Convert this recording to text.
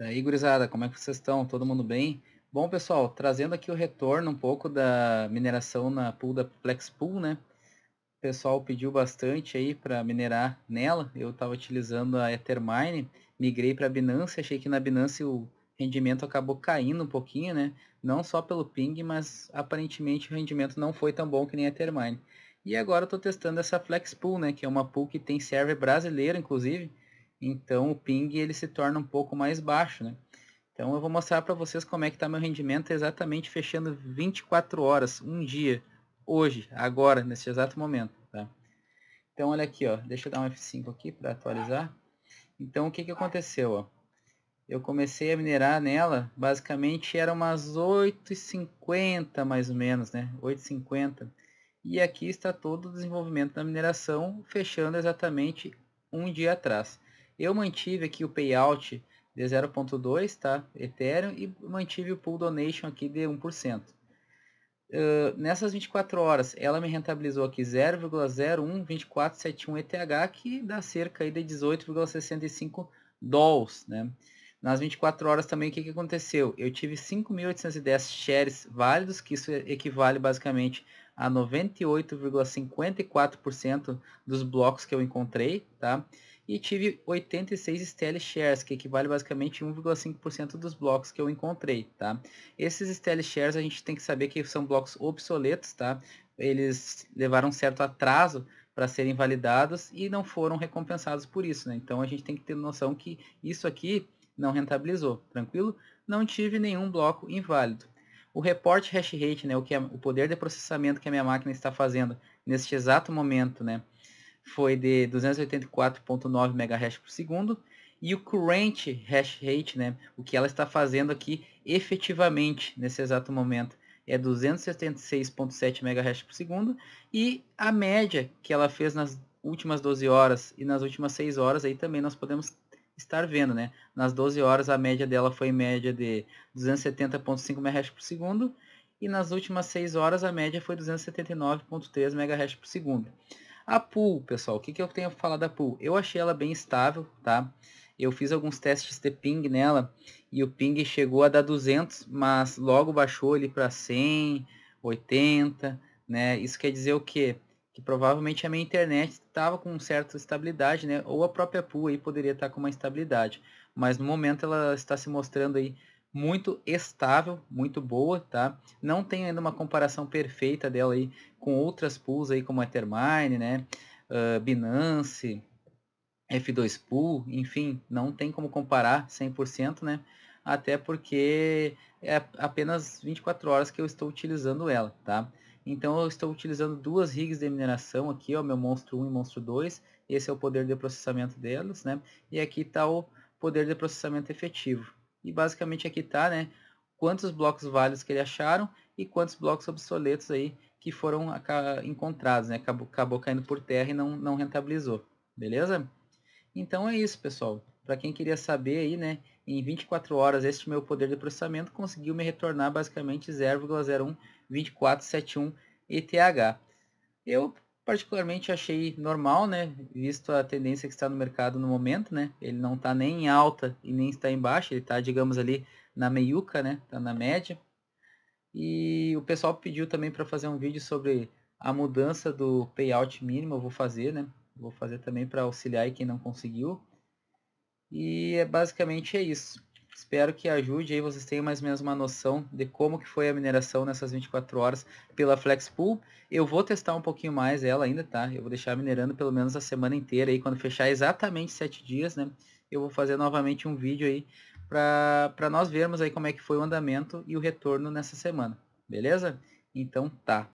E aí, gurizada, como é que vocês estão? Todo mundo bem? Bom, pessoal, trazendo aqui o retorno um pouco da mineração na pool da Flexpool, né? O pessoal pediu bastante aí para minerar nela. Eu estava utilizando a Ethermine, migrei para a Binance, achei que na Binance o rendimento acabou caindo um pouquinho, né? Não só pelo ping, mas aparentemente o rendimento não foi tão bom que nem a Ethermine. E agora estou testando essa Flexpool, né? Que é uma pool que tem server brasileiro, inclusive então o ping ele se torna um pouco mais baixo, né? Então eu vou mostrar para vocês como é que está meu rendimento exatamente fechando 24 horas, um dia, hoje, agora, nesse exato momento. Tá? Então olha aqui, ó, deixa eu dar um F5 aqui para atualizar. Então o que, que aconteceu? Ó? Eu comecei a minerar nela, basicamente era umas 8:50 mais ou menos, né? 8:50 E aqui está todo o desenvolvimento da mineração, fechando exatamente um dia atrás. Eu mantive aqui o payout de 0.2, tá? Ethereum e mantive o pool donation aqui de 1%. Uh, ah, nessas 24 horas, ela me rentabilizou aqui 0,012471 ETH, que dá cerca aí de 18,65 dólares né? Nas 24 horas também, o que, que aconteceu? Eu tive 5.810 shares válidos, que isso é, equivale basicamente a 98,54% dos blocos que eu encontrei, tá? E tive 86 Stele Shares, que equivale basicamente 1,5% dos blocos que eu encontrei, tá? Esses Stele Shares a gente tem que saber que são blocos obsoletos, tá? Eles levaram um certo atraso para serem validados e não foram recompensados por isso, né? Então a gente tem que ter noção que isso aqui não rentabilizou, tranquilo? Não tive nenhum bloco inválido o report hash rate, né, o, que é, o poder de processamento que a minha máquina está fazendo neste exato momento, né, foi de 284.9 MHz por segundo, e o current hash rate, né, o que ela está fazendo aqui efetivamente nesse exato momento, é 276.7 MHz por segundo, e a média que ela fez nas últimas 12 horas e nas últimas 6 horas, aí também nós podemos estar vendo, né? Nas 12 horas a média dela foi em média de 270.5 MHz por segundo e nas últimas 6 horas a média foi 279.3 MHz por segundo. A pool, pessoal, o que, que eu tenho a falar da pool? Eu achei ela bem estável, tá? Eu fiz alguns testes de ping nela e o ping chegou a dar 200, mas logo baixou ele para 100, 80, né? Isso quer dizer o quê? que provavelmente a minha internet estava com certa estabilidade, né? Ou a própria pool aí poderia estar com uma estabilidade. Mas no momento ela está se mostrando aí muito estável, muito boa, tá? Não tem ainda uma comparação perfeita dela aí com outras pools aí como a Ethermine, né? Uh, Binance, F2 Pool, enfim, não tem como comparar 100%, né? Até porque é apenas 24 horas que eu estou utilizando ela, tá? Então eu estou utilizando duas rigs de mineração aqui, ó, meu monstro 1 e monstro 2. Esse é o poder de processamento delas, né? E aqui está o poder de processamento efetivo. E basicamente aqui está, né? Quantos blocos válidos que ele acharam e quantos blocos obsoletos aí que foram encontrados, né? Acabou, acabou caindo por terra e não, não rentabilizou, beleza? Então é isso, pessoal. Para quem queria saber aí, né? Em 24 horas, este meu poder de processamento conseguiu me retornar basicamente 0,012471 ETH. Eu particularmente achei normal, né? Visto a tendência que está no mercado no momento, né? Ele não está nem em alta e nem está em baixa, ele está, digamos ali, na meiuca, né? Está na média. E o pessoal pediu também para fazer um vídeo sobre a mudança do payout mínimo, eu vou fazer, né? Vou fazer também para auxiliar quem não conseguiu. E é, basicamente é isso. Espero que ajude aí vocês tenham mais ou menos uma noção de como que foi a mineração nessas 24 horas pela Flexpool. Eu vou testar um pouquinho mais ela ainda, tá? Eu vou deixar minerando pelo menos a semana inteira aí, quando fechar exatamente 7 dias, né? Eu vou fazer novamente um vídeo aí para nós vermos aí como é que foi o andamento e o retorno nessa semana, beleza? Então tá.